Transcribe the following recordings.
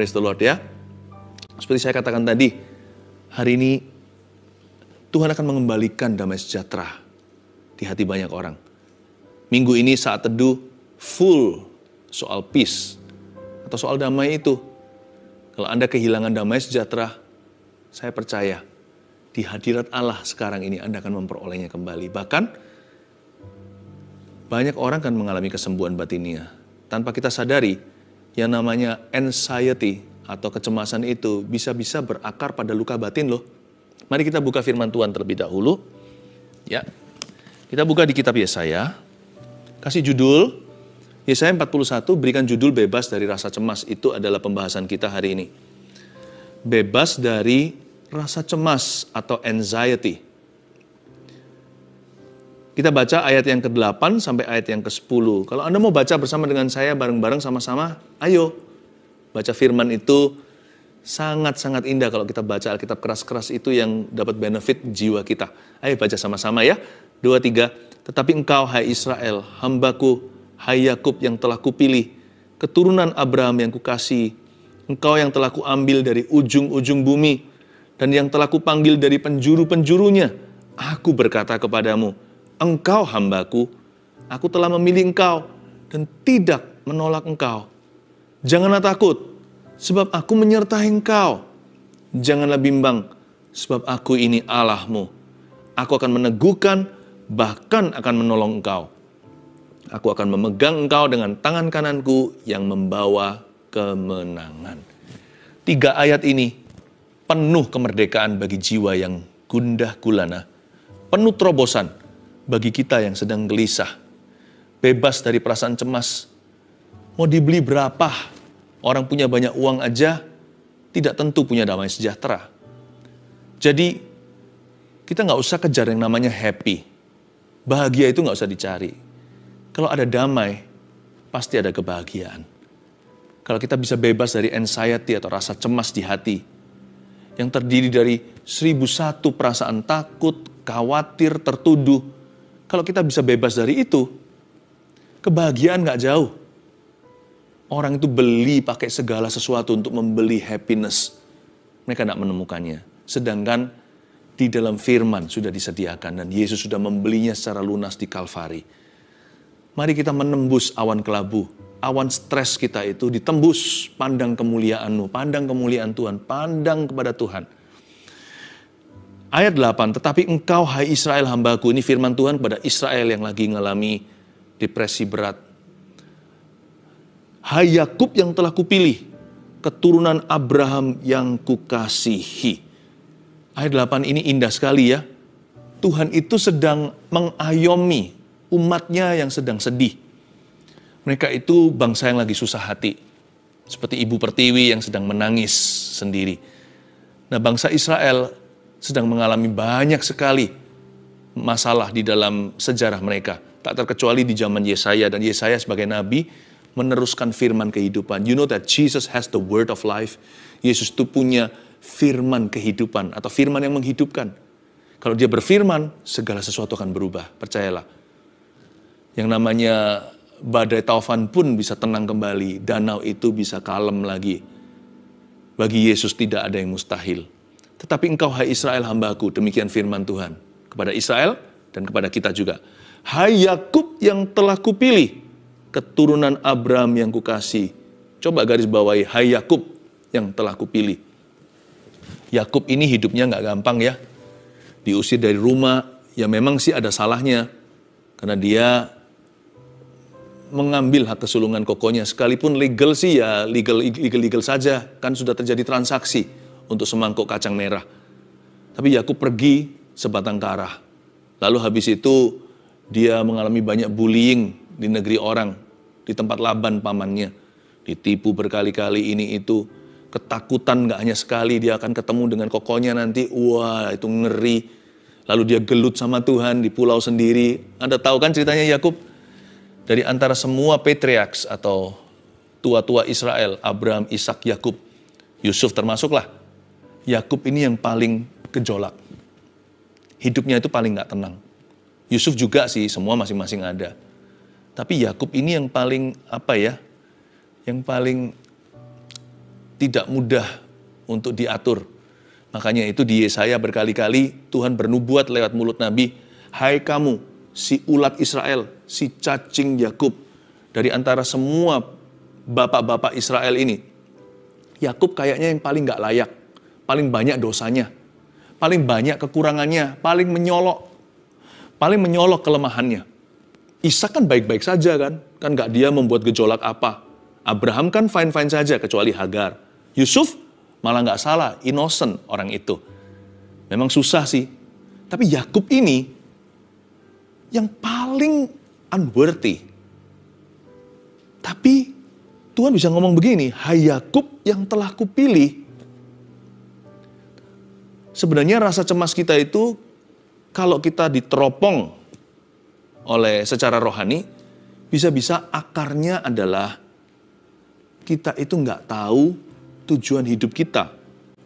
Praise the Lord ya. Seperti saya katakan tadi, hari ini Tuhan akan mengembalikan damai sejahtera di hati banyak orang. Minggu ini saat teduh full soal peace atau soal damai itu. Kalau Anda kehilangan damai sejahtera, saya percaya di hadirat Allah sekarang ini Anda akan memperolehnya kembali. Bahkan banyak orang akan mengalami kesembuhan batinnya. Tanpa kita sadari, yang namanya anxiety atau kecemasan itu bisa-bisa berakar pada luka batin loh. Mari kita buka firman Tuhan terlebih dahulu. Ya. Kita buka di kitab Yesaya. Kasih judul Yesaya 41 berikan judul bebas dari rasa cemas. Itu adalah pembahasan kita hari ini. Bebas dari rasa cemas atau anxiety. Kita baca ayat yang ke-8 sampai ayat yang ke-10. Kalau Anda mau baca bersama dengan saya bareng-bareng sama-sama, ayo. Baca firman itu sangat-sangat indah kalau kita baca Alkitab keras-keras itu yang dapat benefit jiwa kita. Ayo baca sama-sama ya. Dua, tiga. Tetapi engkau, hai Israel, hambaku, hai Yakub yang telah kupilih, keturunan Abraham yang kukasih, engkau yang telah kuambil dari ujung-ujung bumi, dan yang telah kupanggil dari penjuru-penjurunya, aku berkata kepadamu, engkau hambaku, aku telah memilih engkau dan tidak menolak engkau. Janganlah takut, sebab aku menyertai engkau. Janganlah bimbang, sebab aku ini Allahmu. Aku akan meneguhkan, bahkan akan menolong engkau. Aku akan memegang engkau dengan tangan kananku yang membawa kemenangan. Tiga ayat ini penuh kemerdekaan bagi jiwa yang gundah gulana, penuh terobosan, bagi kita yang sedang gelisah. Bebas dari perasaan cemas. Mau dibeli berapa? Orang punya banyak uang aja, tidak tentu punya damai sejahtera. Jadi, kita nggak usah kejar yang namanya happy. Bahagia itu nggak usah dicari. Kalau ada damai, pasti ada kebahagiaan. Kalau kita bisa bebas dari anxiety atau rasa cemas di hati, yang terdiri dari seribu satu perasaan takut, khawatir, tertuduh, kalau kita bisa bebas dari itu, kebahagiaan nggak jauh. Orang itu beli pakai segala sesuatu untuk membeli happiness. Mereka tidak menemukannya. Sedangkan di dalam firman sudah disediakan dan Yesus sudah membelinya secara lunas di Kalvari. Mari kita menembus awan kelabu. Awan stres kita itu ditembus. Pandang kemuliaanMu, pandang kemuliaan Tuhan, pandang kepada Tuhan Ayat 8, tetapi engkau hai Israel hambaku, ini firman Tuhan kepada Israel yang lagi mengalami depresi berat. Hai Yakub yang telah kupilih, keturunan Abraham yang kukasihi. Ayat 8 ini indah sekali ya. Tuhan itu sedang mengayomi umatnya yang sedang sedih. Mereka itu bangsa yang lagi susah hati. Seperti ibu pertiwi yang sedang menangis sendiri. Nah bangsa Israel sedang mengalami banyak sekali masalah di dalam sejarah mereka. Tak terkecuali di zaman Yesaya dan Yesaya sebagai nabi meneruskan firman kehidupan. You know that Jesus has the word of life. Yesus itu punya firman kehidupan atau firman yang menghidupkan. Kalau dia berfirman, segala sesuatu akan berubah, percayalah. Yang namanya badai taufan pun bisa tenang kembali, danau itu bisa kalem lagi. Bagi Yesus tidak ada yang mustahil. Tetapi engkau hai Israel hambaku, demikian firman Tuhan. Kepada Israel dan kepada kita juga. Hai Yakub yang telah kupilih, keturunan Abram yang kukasih. Coba garis bawahi, hai Yakub yang telah kupilih. Yakub ini hidupnya nggak gampang ya. Diusir dari rumah, ya memang sih ada salahnya. Karena dia mengambil hak kesulungan kokonya sekalipun legal sih ya legal legal legal saja kan sudah terjadi transaksi untuk semangkuk kacang merah. Tapi Yakub pergi sebatang kara. Lalu habis itu dia mengalami banyak bullying di negeri orang, di tempat Laban pamannya. Ditipu berkali-kali ini itu, ketakutan gak hanya sekali, dia akan ketemu dengan kokonya nanti, wah itu ngeri. Lalu dia gelut sama Tuhan di pulau sendiri. Anda tahu kan ceritanya Yakub? Dari antara semua patriarchs atau tua-tua Israel, Abraham, Ishak, Yakub, Yusuf termasuklah Yakub ini yang paling gejolak. Hidupnya itu paling nggak tenang. Yusuf juga sih, semua masing-masing ada. Tapi Yakub ini yang paling apa ya? Yang paling tidak mudah untuk diatur. Makanya itu di Yesaya berkali-kali Tuhan bernubuat lewat mulut Nabi, "Hai kamu, si ulat Israel, si cacing Yakub, dari antara semua bapak-bapak Israel ini, Yakub kayaknya yang paling nggak layak paling banyak dosanya, paling banyak kekurangannya, paling menyolok, paling menyolok kelemahannya. Isa kan baik-baik saja kan, kan nggak dia membuat gejolak apa. Abraham kan fine-fine saja kecuali Hagar. Yusuf malah gak salah, innocent orang itu. Memang susah sih. Tapi Yakub ini yang paling unworthy. Tapi Tuhan bisa ngomong begini, Hai Yakub yang telah kupilih, Sebenarnya rasa cemas kita itu kalau kita diteropong oleh secara rohani, bisa-bisa akarnya adalah kita itu nggak tahu tujuan hidup kita.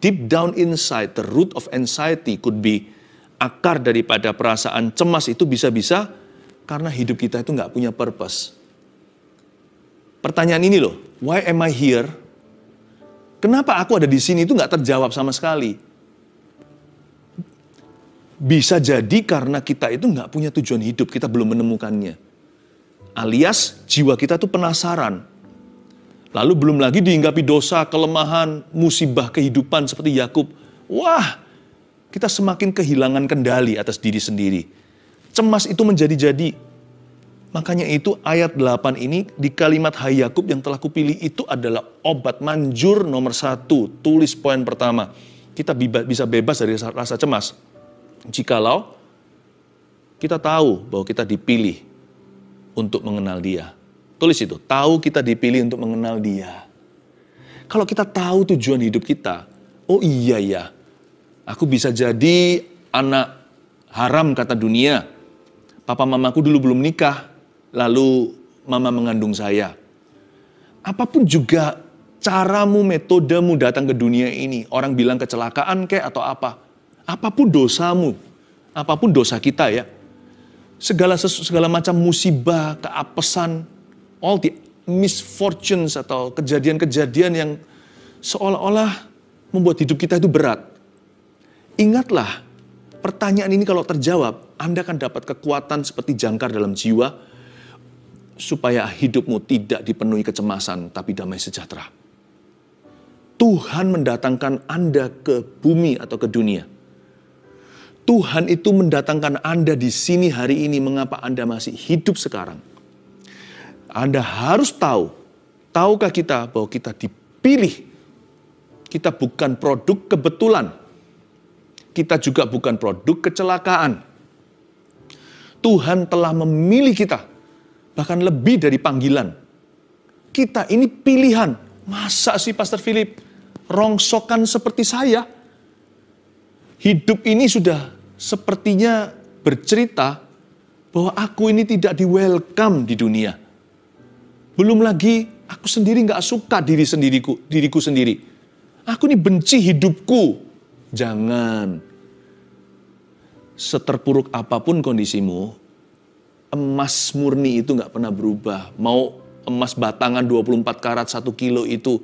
Deep down inside, the root of anxiety could be akar daripada perasaan cemas itu bisa-bisa karena hidup kita itu nggak punya purpose. Pertanyaan ini loh, why am I here? Kenapa aku ada di sini itu nggak terjawab sama sekali. Bisa jadi karena kita itu nggak punya tujuan hidup, kita belum menemukannya. Alias jiwa kita tuh penasaran. Lalu belum lagi dihinggapi dosa, kelemahan, musibah kehidupan seperti Yakub. Wah, kita semakin kehilangan kendali atas diri sendiri. Cemas itu menjadi-jadi. Makanya itu ayat 8 ini di kalimat Hai Yakub yang telah kupilih itu adalah obat manjur nomor satu. Tulis poin pertama. Kita bisa bebas dari rasa cemas jikalau kita tahu bahwa kita dipilih untuk mengenal Dia. Tulis itu, tahu kita dipilih untuk mengenal Dia. Kalau kita tahu tujuan hidup kita, oh iya ya, aku bisa jadi anak haram kata dunia. Papa mamaku dulu belum nikah, lalu mama mengandung saya. Apapun juga caramu, metodemu datang ke dunia ini, orang bilang kecelakaan kek atau apa, Apapun dosamu, apapun dosa kita ya, segala segala macam musibah, keapesan, all the misfortunes atau kejadian-kejadian yang seolah-olah membuat hidup kita itu berat. Ingatlah, pertanyaan ini kalau terjawab, Anda akan dapat kekuatan seperti jangkar dalam jiwa supaya hidupmu tidak dipenuhi kecemasan tapi damai sejahtera. Tuhan mendatangkan Anda ke bumi atau ke dunia Tuhan itu mendatangkan Anda di sini hari ini. Mengapa Anda masih hidup sekarang? Anda harus tahu, tahukah kita bahwa kita dipilih? Kita bukan produk kebetulan. Kita juga bukan produk kecelakaan. Tuhan telah memilih kita, bahkan lebih dari panggilan. Kita ini pilihan. Masa sih Pastor Philip rongsokan seperti saya? Hidup ini sudah sepertinya bercerita bahwa aku ini tidak di welcome di dunia. Belum lagi aku sendiri nggak suka diri sendiriku, diriku sendiri. Aku ini benci hidupku. Jangan. Seterpuruk apapun kondisimu, emas murni itu nggak pernah berubah. Mau emas batangan 24 karat 1 kilo itu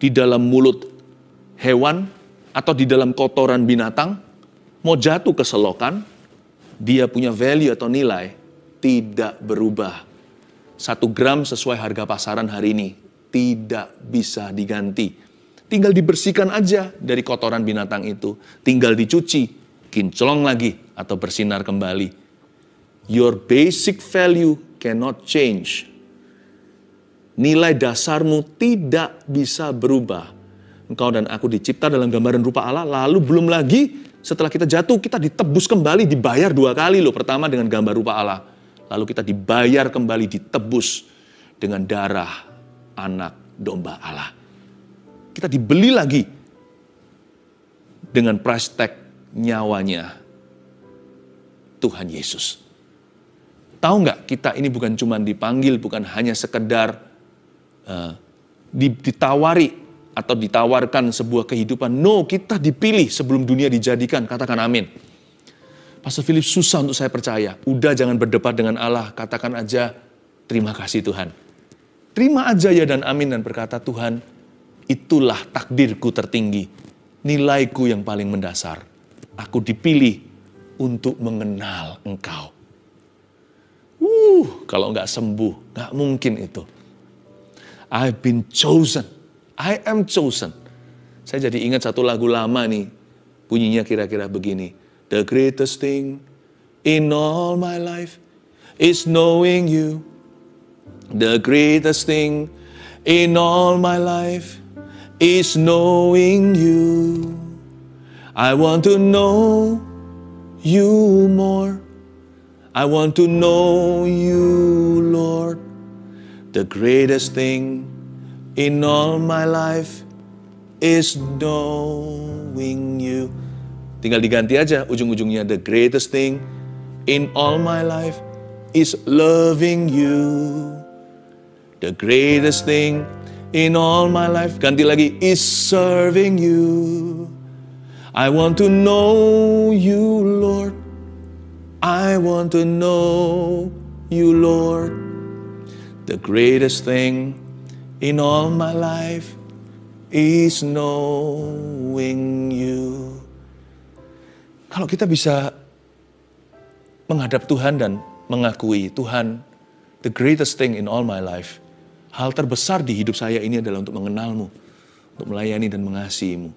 di dalam mulut hewan atau di dalam kotoran binatang, mau jatuh ke selokan, dia punya value atau nilai tidak berubah. Satu gram sesuai harga pasaran hari ini tidak bisa diganti. Tinggal dibersihkan aja dari kotoran binatang itu. Tinggal dicuci, kinclong lagi atau bersinar kembali. Your basic value cannot change. Nilai dasarmu tidak bisa berubah. Engkau dan aku dicipta dalam gambaran rupa Allah, lalu belum lagi setelah kita jatuh, kita ditebus kembali, dibayar dua kali loh. Pertama dengan gambar rupa Allah. Lalu kita dibayar kembali, ditebus dengan darah anak domba Allah. Kita dibeli lagi dengan price tag nyawanya Tuhan Yesus. Tahu nggak kita ini bukan cuma dipanggil, bukan hanya sekedar uh, ditawari atau ditawarkan sebuah kehidupan. No, kita dipilih sebelum dunia dijadikan. Katakan amin. Pastor Philip susah untuk saya percaya. Udah jangan berdebat dengan Allah. Katakan aja, terima kasih Tuhan. Terima aja ya dan amin dan berkata, Tuhan, itulah takdirku tertinggi. Nilaiku yang paling mendasar. Aku dipilih untuk mengenal engkau. Uh, kalau nggak sembuh, nggak mungkin itu. I've been chosen I am chosen. Saya jadi ingat satu lagu lama nih. Bunyinya kira-kira begini. The greatest thing in all my life is knowing you. The greatest thing in all my life is knowing you. I want to know you more. I want to know you, Lord. The greatest thing in all my life is knowing you. Tinggal diganti aja ujung-ujungnya the greatest thing in all my life is loving you. The greatest thing in all my life ganti lagi is serving you. I want to know you Lord. I want to know you Lord. The greatest thing in all my life is knowing you. Kalau kita bisa menghadap Tuhan dan mengakui Tuhan, the greatest thing in all my life, hal terbesar di hidup saya ini adalah untuk mengenalmu, untuk melayani dan mengasihimu.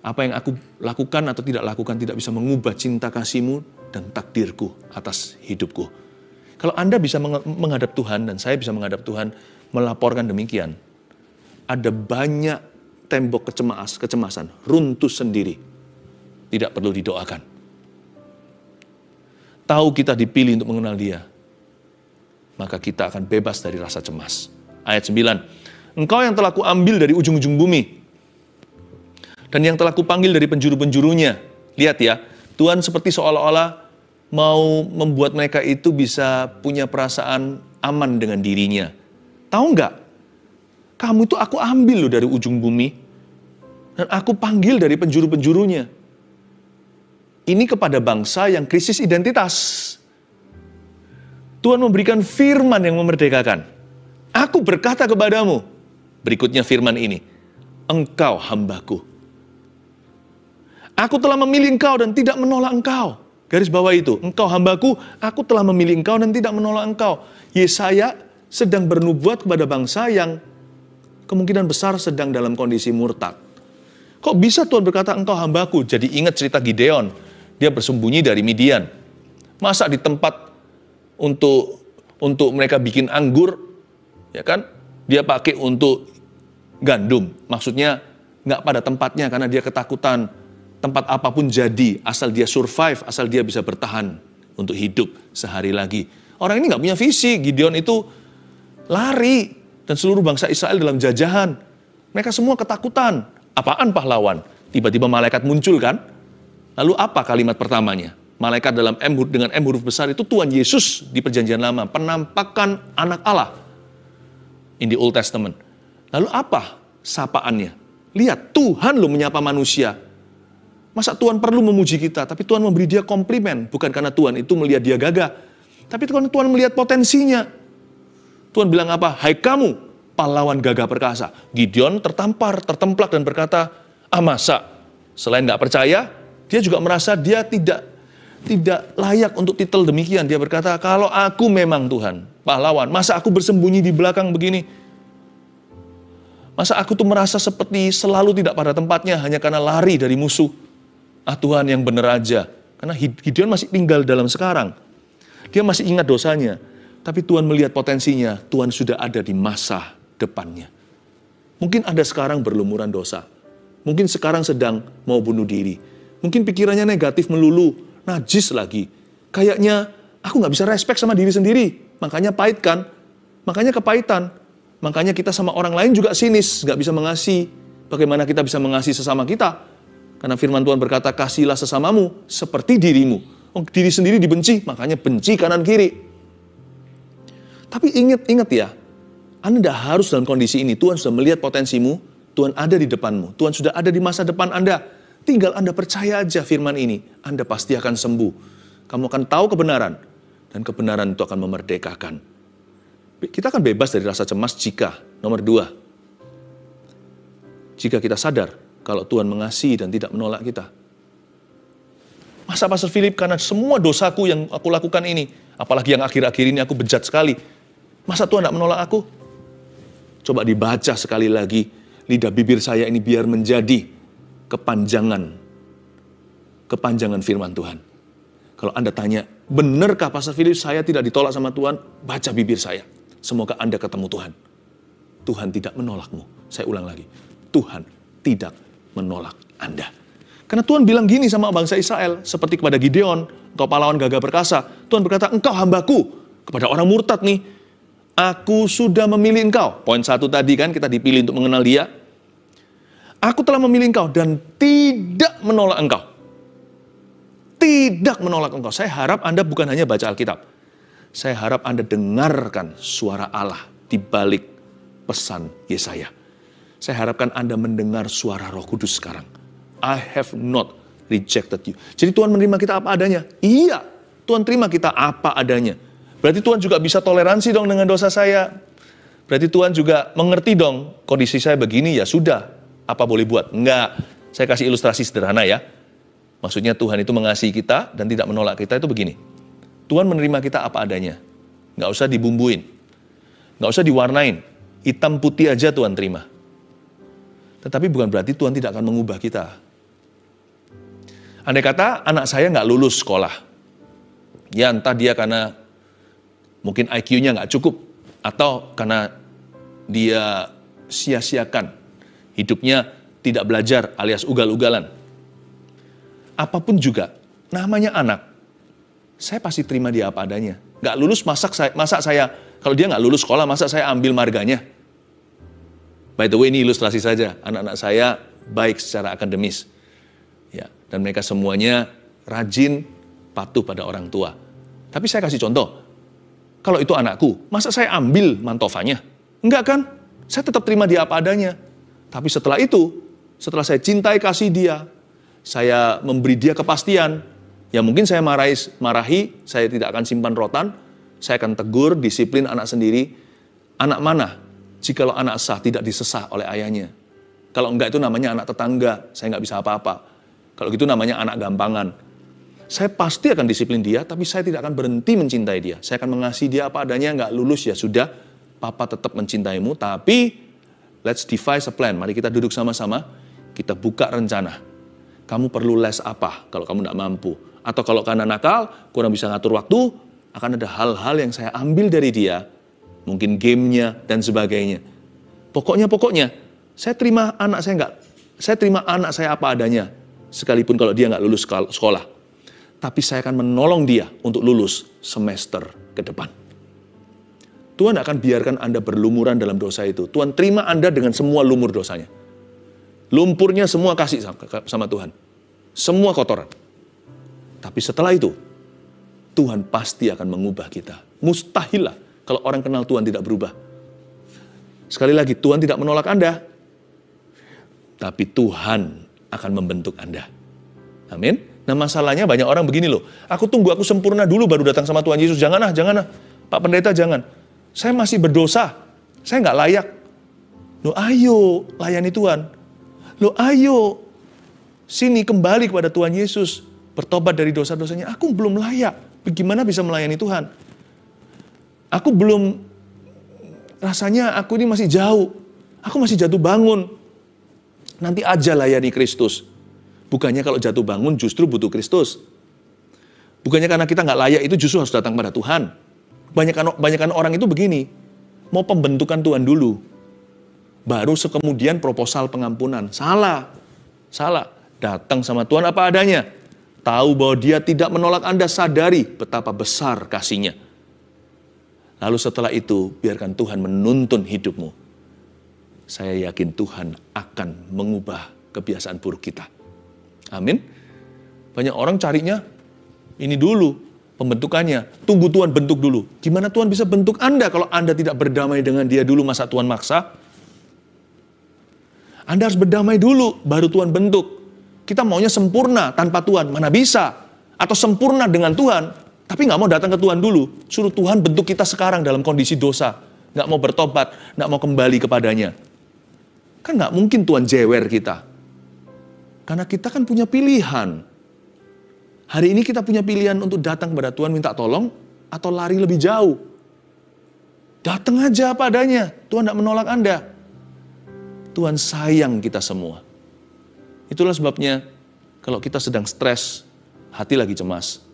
Apa yang aku lakukan atau tidak lakukan tidak bisa mengubah cinta kasihmu dan takdirku atas hidupku. Kalau Anda bisa menghadap Tuhan dan saya bisa menghadap Tuhan, melaporkan demikian. Ada banyak tembok kecemas, kecemasan, runtuh sendiri. Tidak perlu didoakan. Tahu kita dipilih untuk mengenal dia, maka kita akan bebas dari rasa cemas. Ayat 9, Engkau yang telah kuambil dari ujung-ujung bumi, dan yang telah kupanggil dari penjuru-penjurunya. Lihat ya, Tuhan seperti seolah-olah mau membuat mereka itu bisa punya perasaan aman dengan dirinya. Tahu nggak? Kamu itu aku ambil loh dari ujung bumi. Dan aku panggil dari penjuru-penjurunya. Ini kepada bangsa yang krisis identitas. Tuhan memberikan firman yang memerdekakan. Aku berkata kepadamu, berikutnya firman ini, engkau hambaku. Aku telah memilih engkau dan tidak menolak engkau. Garis bawah itu, engkau hambaku, aku telah memilih engkau dan tidak menolak engkau. Yesaya sedang bernubuat kepada bangsa yang kemungkinan besar sedang dalam kondisi murtad. Kok bisa Tuhan berkata, engkau hambaku? Jadi ingat cerita Gideon. Dia bersembunyi dari Midian. Masa di tempat untuk untuk mereka bikin anggur, ya kan? Dia pakai untuk gandum. Maksudnya nggak pada tempatnya karena dia ketakutan. Tempat apapun jadi, asal dia survive, asal dia bisa bertahan untuk hidup sehari lagi. Orang ini nggak punya visi. Gideon itu lari. Dan seluruh bangsa Israel dalam jajahan. Mereka semua ketakutan. Apaan pahlawan? Tiba-tiba malaikat muncul kan? Lalu apa kalimat pertamanya? Malaikat dalam M huruf dengan M huruf besar itu Tuhan Yesus di perjanjian lama, penampakan anak Allah in the Old Testament. Lalu apa sapaannya? Lihat, Tuhan lo menyapa manusia. Masa Tuhan perlu memuji kita, tapi Tuhan memberi dia komplimen. Bukan karena Tuhan itu melihat dia gagah, tapi karena Tuhan melihat potensinya. Tuhan bilang apa? Hai kamu, pahlawan gagah perkasa. Gideon tertampar, tertemplak dan berkata, ah masa? Selain tidak percaya, dia juga merasa dia tidak tidak layak untuk titel demikian. Dia berkata, kalau aku memang Tuhan, pahlawan, masa aku bersembunyi di belakang begini? Masa aku tuh merasa seperti selalu tidak pada tempatnya hanya karena lari dari musuh? Ah Tuhan yang benar aja. Karena Gideon masih tinggal dalam sekarang. Dia masih ingat dosanya tapi Tuhan melihat potensinya. Tuhan sudah ada di masa depannya. Mungkin Anda sekarang berlumuran dosa. Mungkin sekarang sedang mau bunuh diri. Mungkin pikirannya negatif melulu, najis lagi. Kayaknya aku nggak bisa respect sama diri sendiri. Makanya pahit kan? Makanya kepahitan. Makanya kita sama orang lain juga sinis, nggak bisa mengasihi. Bagaimana kita bisa mengasihi sesama kita? Karena firman Tuhan berkata, kasihlah sesamamu seperti dirimu. Oh, diri sendiri dibenci, makanya benci kanan kiri. Tapi ingat, ingat ya, Anda tidak harus dalam kondisi ini. Tuhan sudah melihat potensimu, Tuhan ada di depanmu, Tuhan sudah ada di masa depan Anda. Tinggal Anda percaya aja firman ini, Anda pasti akan sembuh. Kamu akan tahu kebenaran, dan kebenaran itu akan memerdekakan. Kita akan bebas dari rasa cemas jika, nomor dua, jika kita sadar kalau Tuhan mengasihi dan tidak menolak kita. Masa Pastor Philip karena semua dosaku yang aku lakukan ini, apalagi yang akhir-akhir ini aku bejat sekali, Masa Tuhan tidak menolak aku? Coba dibaca sekali lagi. Lidah bibir saya ini biar menjadi kepanjangan. Kepanjangan firman Tuhan. Kalau Anda tanya, benarkah Pastor Philip saya tidak ditolak sama Tuhan? Baca bibir saya. Semoga Anda ketemu Tuhan. Tuhan tidak menolakmu. Saya ulang lagi. Tuhan tidak menolak Anda. Karena Tuhan bilang gini sama bangsa Israel, seperti kepada Gideon, kau pahlawan gagah perkasa. Tuhan berkata, engkau hambaku. Kepada orang murtad nih, Aku sudah memilih engkau. Poin satu tadi kan kita dipilih untuk mengenal dia. Aku telah memilih engkau dan tidak menolak engkau. Tidak menolak engkau. Saya harap Anda bukan hanya baca Alkitab. Saya harap Anda dengarkan suara Allah di balik pesan Yesaya. Saya harapkan Anda mendengar suara roh kudus sekarang. I have not rejected you. Jadi Tuhan menerima kita apa adanya? Iya, Tuhan terima kita apa adanya Berarti Tuhan juga bisa toleransi dong dengan dosa saya. Berarti Tuhan juga mengerti dong kondisi saya begini ya sudah. Apa boleh buat? Enggak. Saya kasih ilustrasi sederhana ya. Maksudnya Tuhan itu mengasihi kita dan tidak menolak kita itu begini. Tuhan menerima kita apa adanya. Nggak usah dibumbuin. Nggak usah diwarnain. Hitam putih aja Tuhan terima. Tetapi bukan berarti Tuhan tidak akan mengubah kita. Andai kata anak saya nggak lulus sekolah. Ya entah dia karena Mungkin IQ-nya nggak cukup. Atau karena dia sia-siakan. Hidupnya tidak belajar alias ugal-ugalan. Apapun juga, namanya anak. Saya pasti terima dia apa adanya. Nggak lulus masak saya, masa saya, kalau dia nggak lulus sekolah, masak saya ambil marganya. By the way, ini ilustrasi saja. Anak-anak saya baik secara akademis. Ya, dan mereka semuanya rajin patuh pada orang tua. Tapi saya kasih contoh, kalau itu anakku, masa saya ambil mantofanya? Enggak kan? Saya tetap terima dia apa adanya. Tapi setelah itu, setelah saya cintai kasih dia, saya memberi dia kepastian, ya mungkin saya marahi, marahi saya tidak akan simpan rotan, saya akan tegur, disiplin anak sendiri. Anak mana? Jikalau anak sah tidak disesah oleh ayahnya. Kalau enggak itu namanya anak tetangga, saya enggak bisa apa-apa. Kalau gitu namanya anak gampangan saya pasti akan disiplin dia, tapi saya tidak akan berhenti mencintai dia. Saya akan mengasihi dia apa adanya, nggak lulus ya sudah, papa tetap mencintaimu, tapi let's devise a plan. Mari kita duduk sama-sama, kita buka rencana. Kamu perlu les apa kalau kamu nggak mampu. Atau kalau karena nakal, kurang bisa ngatur waktu, akan ada hal-hal yang saya ambil dari dia, mungkin gamenya dan sebagainya. Pokoknya, pokoknya, saya terima anak saya nggak, saya terima anak saya apa adanya, sekalipun kalau dia nggak lulus sekolah tapi saya akan menolong dia untuk lulus semester ke depan. Tuhan akan biarkan Anda berlumuran dalam dosa itu. Tuhan terima Anda dengan semua lumur dosanya. Lumpurnya semua kasih sama Tuhan. Semua kotoran. Tapi setelah itu, Tuhan pasti akan mengubah kita. Mustahilah kalau orang kenal Tuhan tidak berubah. Sekali lagi, Tuhan tidak menolak Anda. Tapi Tuhan akan membentuk Anda. Amin. Nah masalahnya banyak orang begini loh, aku tunggu aku sempurna dulu baru datang sama Tuhan Yesus. Jangan ah, jangan ah. Pak Pendeta jangan. Saya masih berdosa, saya nggak layak. Loh ayo layani Tuhan. Loh ayo sini kembali kepada Tuhan Yesus. Bertobat dari dosa-dosanya, aku belum layak. Bagaimana bisa melayani Tuhan? Aku belum, rasanya aku ini masih jauh. Aku masih jatuh bangun. Nanti aja layani Kristus Bukannya kalau jatuh bangun justru butuh Kristus. Bukannya karena kita nggak layak itu justru harus datang pada Tuhan. Banyak kan banyakan orang itu begini, mau pembentukan Tuhan dulu, baru sekemudian proposal pengampunan. Salah, salah. Datang sama Tuhan apa adanya. Tahu bahwa dia tidak menolak Anda, sadari betapa besar kasihnya. Lalu setelah itu, biarkan Tuhan menuntun hidupmu. Saya yakin Tuhan akan mengubah kebiasaan buruk kita. Amin. Banyak orang carinya ini dulu pembentukannya. Tunggu Tuhan bentuk dulu. Gimana Tuhan bisa bentuk Anda kalau Anda tidak berdamai dengan dia dulu masa Tuhan maksa? Anda harus berdamai dulu baru Tuhan bentuk. Kita maunya sempurna tanpa Tuhan, mana bisa? Atau sempurna dengan Tuhan, tapi nggak mau datang ke Tuhan dulu. Suruh Tuhan bentuk kita sekarang dalam kondisi dosa. Nggak mau bertobat, nggak mau kembali kepadanya. Kan nggak mungkin Tuhan jewer kita. Karena kita kan punya pilihan. Hari ini kita punya pilihan untuk datang kepada Tuhan minta tolong atau lari lebih jauh. Datang aja padanya, Tuhan tidak menolak Anda. Tuhan sayang kita semua. Itulah sebabnya kalau kita sedang stres, hati lagi cemas,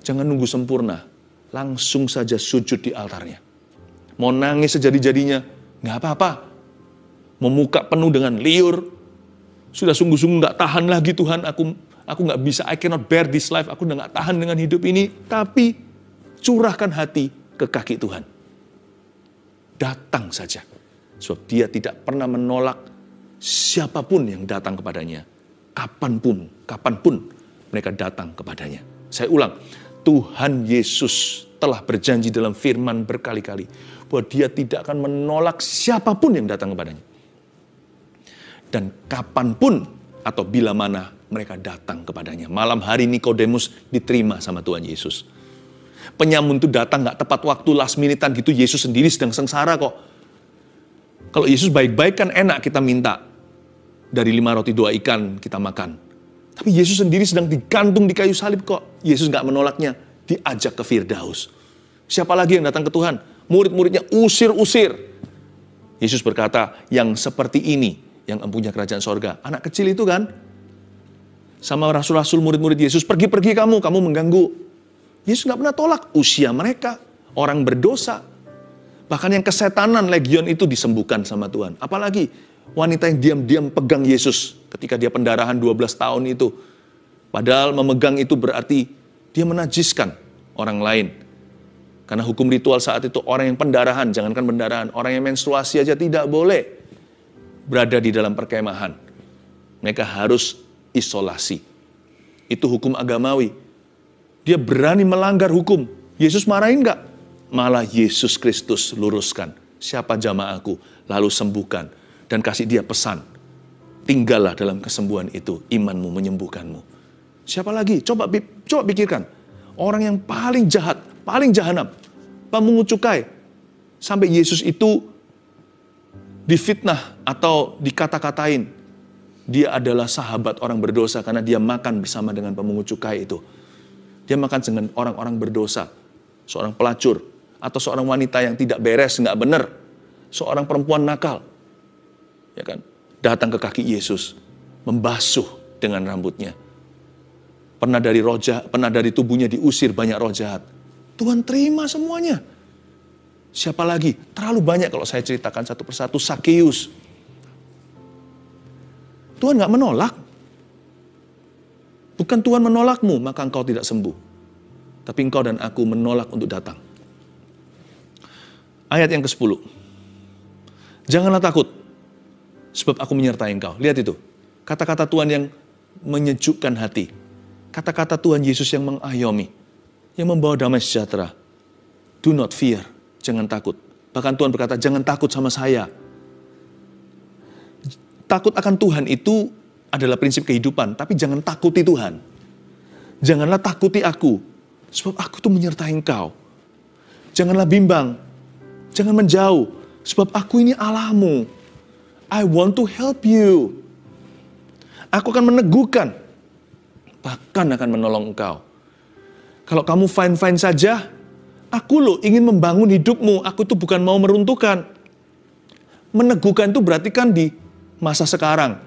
jangan nunggu sempurna, langsung saja sujud di altarnya. Mau nangis sejadi-jadinya, nggak apa-apa. Memuka penuh dengan liur, sudah sungguh-sungguh nggak tahan lagi Tuhan, aku aku nggak bisa, I cannot bear this life, aku udah nggak tahan dengan hidup ini, tapi curahkan hati ke kaki Tuhan. Datang saja. Sebab dia tidak pernah menolak siapapun yang datang kepadanya. Kapanpun, kapanpun mereka datang kepadanya. Saya ulang, Tuhan Yesus telah berjanji dalam firman berkali-kali bahwa dia tidak akan menolak siapapun yang datang kepadanya dan kapanpun atau bila mana mereka datang kepadanya. Malam hari Nikodemus diterima sama Tuhan Yesus. Penyamun itu datang gak tepat waktu, last minute gitu, Yesus sendiri sedang sengsara kok. Kalau Yesus baik-baik kan enak kita minta. Dari lima roti dua ikan kita makan. Tapi Yesus sendiri sedang digantung di kayu salib kok. Yesus gak menolaknya, diajak ke Firdaus. Siapa lagi yang datang ke Tuhan? Murid-muridnya usir-usir. Yesus berkata, yang seperti ini yang empunya kerajaan sorga. Anak kecil itu kan, sama rasul-rasul murid-murid Yesus, pergi-pergi kamu, kamu mengganggu. Yesus nggak pernah tolak usia mereka, orang berdosa. Bahkan yang kesetanan legion itu disembuhkan sama Tuhan. Apalagi wanita yang diam-diam pegang Yesus ketika dia pendarahan 12 tahun itu. Padahal memegang itu berarti dia menajiskan orang lain. Karena hukum ritual saat itu orang yang pendarahan, jangankan pendarahan, orang yang menstruasi aja tidak boleh berada di dalam perkemahan. Mereka harus isolasi. Itu hukum agamawi. Dia berani melanggar hukum. Yesus marahin nggak? Malah Yesus Kristus luruskan. Siapa jamaahku? Lalu sembuhkan. Dan kasih dia pesan. Tinggallah dalam kesembuhan itu. Imanmu menyembuhkanmu. Siapa lagi? Coba, coba pikirkan. Orang yang paling jahat, paling jahanam. Pemungut cukai. Sampai Yesus itu difitnah atau dikata-katain dia adalah sahabat orang berdosa karena dia makan bersama dengan pemungut cukai itu. Dia makan dengan orang-orang berdosa, seorang pelacur, atau seorang wanita yang tidak beres, nggak benar, seorang perempuan nakal, ya kan? Datang ke kaki Yesus, membasuh dengan rambutnya. Pernah dari roh jahat, pernah dari tubuhnya diusir banyak roh jahat. Tuhan terima semuanya. Siapa lagi? Terlalu banyak kalau saya ceritakan satu persatu. Sakeus, Tuhan nggak menolak. Bukan Tuhan menolakmu, maka engkau tidak sembuh. Tapi engkau dan aku menolak untuk datang. Ayat yang ke-10. Janganlah takut, sebab aku menyertai engkau. Lihat itu, kata-kata Tuhan yang menyejukkan hati. Kata-kata Tuhan Yesus yang mengayomi, yang membawa damai sejahtera. Do not fear, jangan takut. Bahkan Tuhan berkata, jangan takut sama saya, Takut akan Tuhan itu adalah prinsip kehidupan, tapi jangan takuti Tuhan. Janganlah takuti aku, sebab aku tuh menyertai engkau. Janganlah bimbang, jangan menjauh, sebab aku ini Allahmu. I want to help you. Aku akan meneguhkan, bahkan akan menolong engkau. Kalau kamu fine-fine saja, aku loh ingin membangun hidupmu, aku tuh bukan mau meruntuhkan. Meneguhkan itu berarti kan di masa sekarang.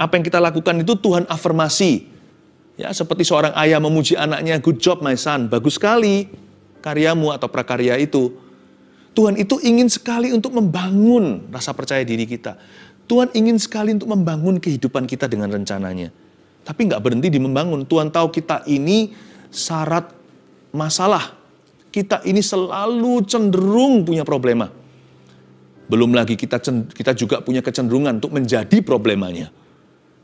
Apa yang kita lakukan itu Tuhan afirmasi. Ya, seperti seorang ayah memuji anaknya, good job my son, bagus sekali karyamu atau prakarya itu. Tuhan itu ingin sekali untuk membangun rasa percaya diri kita. Tuhan ingin sekali untuk membangun kehidupan kita dengan rencananya. Tapi nggak berhenti di membangun. Tuhan tahu kita ini syarat masalah. Kita ini selalu cenderung punya problema belum lagi kita kita juga punya kecenderungan untuk menjadi problemanya.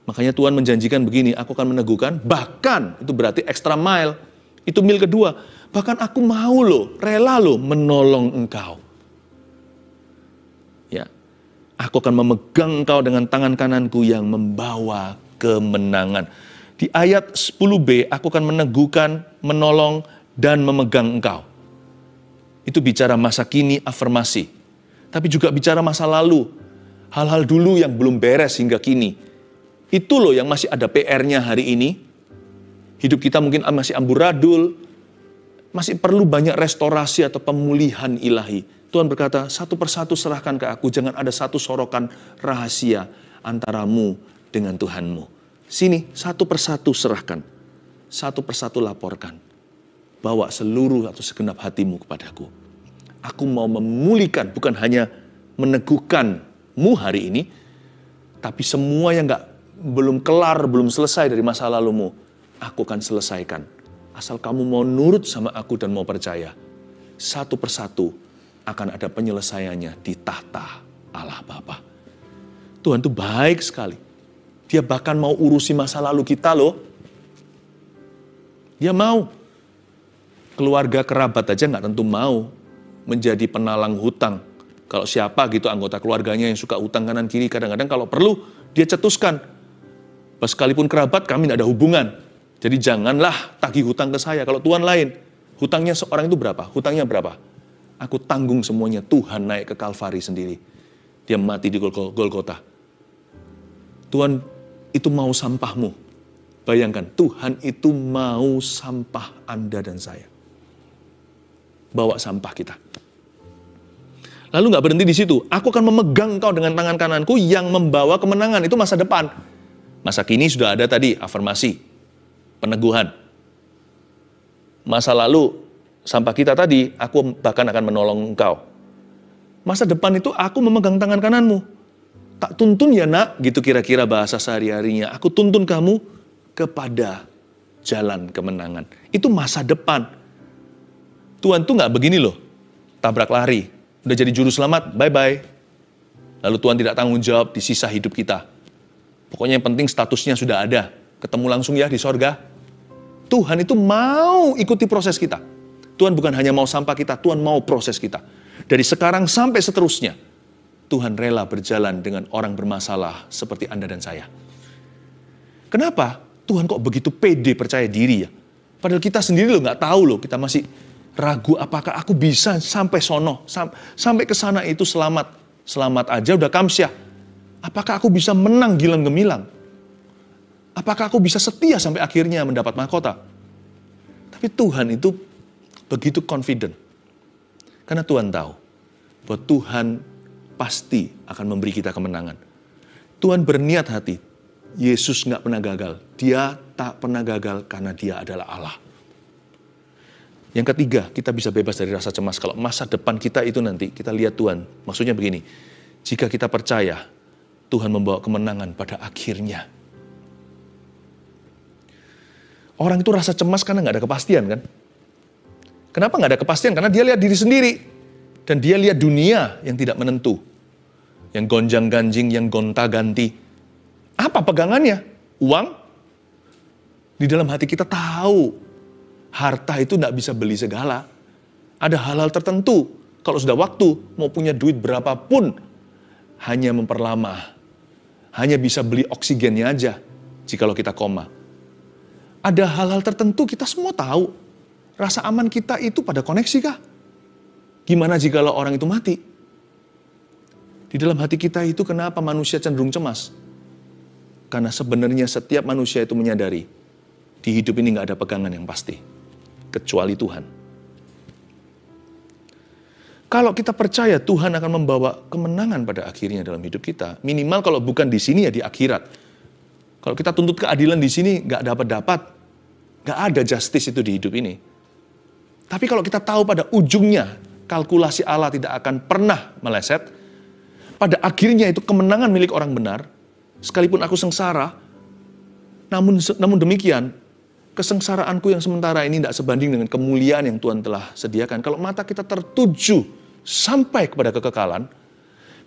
Makanya Tuhan menjanjikan begini, aku akan meneguhkan, bahkan itu berarti extra mile. Itu mil kedua. Bahkan aku mau loh, rela loh menolong engkau. Ya. Aku akan memegang engkau dengan tangan kananku yang membawa kemenangan. Di ayat 10b, aku akan meneguhkan, menolong, dan memegang engkau. Itu bicara masa kini afirmasi tapi juga bicara masa lalu. Hal-hal dulu yang belum beres hingga kini. Itu loh yang masih ada PR-nya hari ini. Hidup kita mungkin masih amburadul, masih perlu banyak restorasi atau pemulihan ilahi. Tuhan berkata, satu persatu serahkan ke aku, jangan ada satu sorokan rahasia antaramu dengan Tuhanmu. Sini, satu persatu serahkan. Satu persatu laporkan. Bawa seluruh atau segenap hatimu kepadaku. Aku mau memulihkan, bukan hanya meneguhkanmu hari ini, tapi semua yang nggak belum kelar, belum selesai dari masa lalumu, aku akan selesaikan. Asal kamu mau nurut sama aku dan mau percaya, satu persatu akan ada penyelesaiannya di tahta Allah Bapa. Tuhan itu baik sekali. Dia bahkan mau urusi masa lalu kita loh. Dia mau. Keluarga kerabat aja nggak tentu mau menjadi penalang hutang. Kalau siapa gitu anggota keluarganya yang suka hutang kanan kiri, kadang-kadang kalau perlu dia cetuskan. Sekalipun kerabat kami tidak ada hubungan. Jadi janganlah tagih hutang ke saya. Kalau Tuhan lain, hutangnya seorang itu berapa? Hutangnya berapa? Aku tanggung semuanya. Tuhan naik ke Kalvari sendiri. Dia mati di Golgota. Tuhan itu mau sampahmu. Bayangkan, Tuhan itu mau sampah Anda dan saya bawa sampah kita. Lalu nggak berhenti di situ. Aku akan memegang kau dengan tangan kananku yang membawa kemenangan. Itu masa depan. Masa kini sudah ada tadi afirmasi, peneguhan. Masa lalu sampah kita tadi, aku bahkan akan menolong engkau. Masa depan itu aku memegang tangan kananmu. Tak tuntun ya nak, gitu kira-kira bahasa sehari-harinya. Aku tuntun kamu kepada jalan kemenangan. Itu masa depan. Tuhan tuh nggak begini loh. Tabrak lari, udah jadi juru selamat, bye-bye. Lalu Tuhan tidak tanggung jawab di sisa hidup kita. Pokoknya yang penting statusnya sudah ada. Ketemu langsung ya di sorga. Tuhan itu mau ikuti proses kita. Tuhan bukan hanya mau sampah kita, Tuhan mau proses kita. Dari sekarang sampai seterusnya, Tuhan rela berjalan dengan orang bermasalah seperti Anda dan saya. Kenapa Tuhan kok begitu pede percaya diri ya? Padahal kita sendiri loh nggak tahu loh, kita masih ragu apakah aku bisa sampai sono, sam sampai ke sana itu selamat. Selamat aja udah kamsyah. Apakah aku bisa menang gilang gemilang? Apakah aku bisa setia sampai akhirnya mendapat mahkota? Tapi Tuhan itu begitu confident. Karena Tuhan tahu bahwa Tuhan pasti akan memberi kita kemenangan. Tuhan berniat hati, Yesus nggak pernah gagal. Dia tak pernah gagal karena dia adalah Allah. Yang ketiga, kita bisa bebas dari rasa cemas. Kalau masa depan kita itu nanti, kita lihat Tuhan. Maksudnya begini, jika kita percaya, Tuhan membawa kemenangan pada akhirnya. Orang itu rasa cemas karena nggak ada kepastian kan? Kenapa nggak ada kepastian? Karena dia lihat diri sendiri. Dan dia lihat dunia yang tidak menentu. Yang gonjang-ganjing, yang gonta-ganti. Apa pegangannya? Uang? Di dalam hati kita tahu Harta itu tidak bisa beli segala. Ada hal-hal tertentu. Kalau sudah waktu, mau punya duit berapapun, hanya memperlama. Hanya bisa beli oksigennya aja, jikalau kita koma. Ada hal-hal tertentu kita semua tahu. Rasa aman kita itu pada koneksi kah? Gimana lo orang itu mati? Di dalam hati kita itu kenapa manusia cenderung cemas? Karena sebenarnya setiap manusia itu menyadari, di hidup ini nggak ada pegangan yang pasti kecuali Tuhan. Kalau kita percaya Tuhan akan membawa kemenangan pada akhirnya dalam hidup kita, minimal kalau bukan di sini ya di akhirat. Kalau kita tuntut keadilan di sini nggak dapat dapat, nggak ada justice itu di hidup ini. Tapi kalau kita tahu pada ujungnya kalkulasi Allah tidak akan pernah meleset, pada akhirnya itu kemenangan milik orang benar, sekalipun aku sengsara, namun namun demikian kesengsaraanku yang sementara ini tidak sebanding dengan kemuliaan yang Tuhan telah sediakan. Kalau mata kita tertuju sampai kepada kekekalan,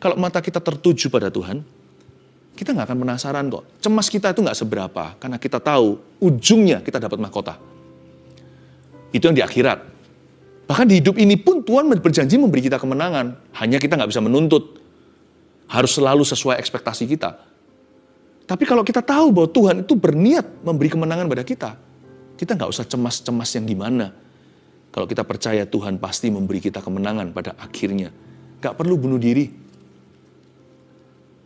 kalau mata kita tertuju pada Tuhan, kita nggak akan penasaran kok. Cemas kita itu nggak seberapa, karena kita tahu ujungnya kita dapat mahkota. Itu yang di akhirat. Bahkan di hidup ini pun Tuhan berjanji memberi kita kemenangan. Hanya kita nggak bisa menuntut. Harus selalu sesuai ekspektasi kita. Tapi kalau kita tahu bahwa Tuhan itu berniat memberi kemenangan pada kita, kita nggak usah cemas-cemas yang gimana. Kalau kita percaya Tuhan pasti memberi kita kemenangan pada akhirnya. Nggak perlu bunuh diri.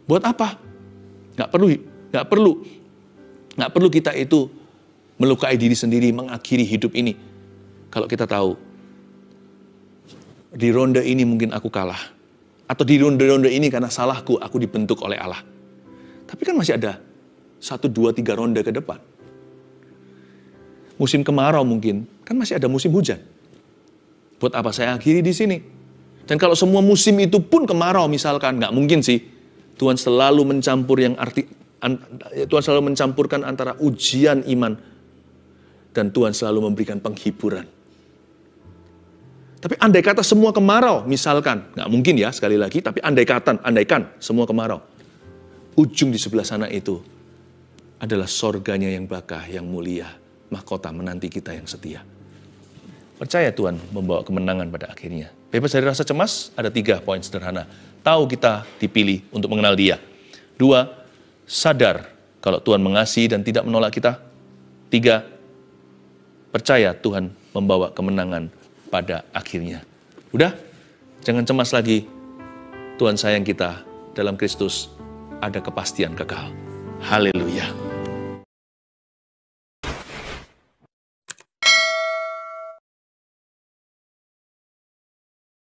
Buat apa? Nggak perlu, nggak perlu, nggak perlu kita itu melukai diri sendiri, mengakhiri hidup ini. Kalau kita tahu di ronde ini mungkin aku kalah. Atau di ronde-ronde ini karena salahku, aku dibentuk oleh Allah. Tapi kan masih ada satu, dua, tiga ronde ke depan musim kemarau mungkin, kan masih ada musim hujan. Buat apa saya akhiri di sini? Dan kalau semua musim itu pun kemarau misalkan, nggak mungkin sih. Tuhan selalu mencampur yang arti, Tuhan selalu mencampurkan antara ujian iman dan Tuhan selalu memberikan penghiburan. Tapi andai kata semua kemarau, misalkan, nggak mungkin ya sekali lagi, tapi andai kata, andaikan semua kemarau. Ujung di sebelah sana itu adalah sorganya yang bakah, yang mulia mahkota menanti kita yang setia. Percaya Tuhan membawa kemenangan pada akhirnya. Bebas dari rasa cemas, ada tiga poin sederhana. Tahu kita dipilih untuk mengenal dia. Dua, sadar kalau Tuhan mengasihi dan tidak menolak kita. Tiga, percaya Tuhan membawa kemenangan pada akhirnya. Udah? Jangan cemas lagi. Tuhan sayang kita dalam Kristus ada kepastian kekal. Haleluya.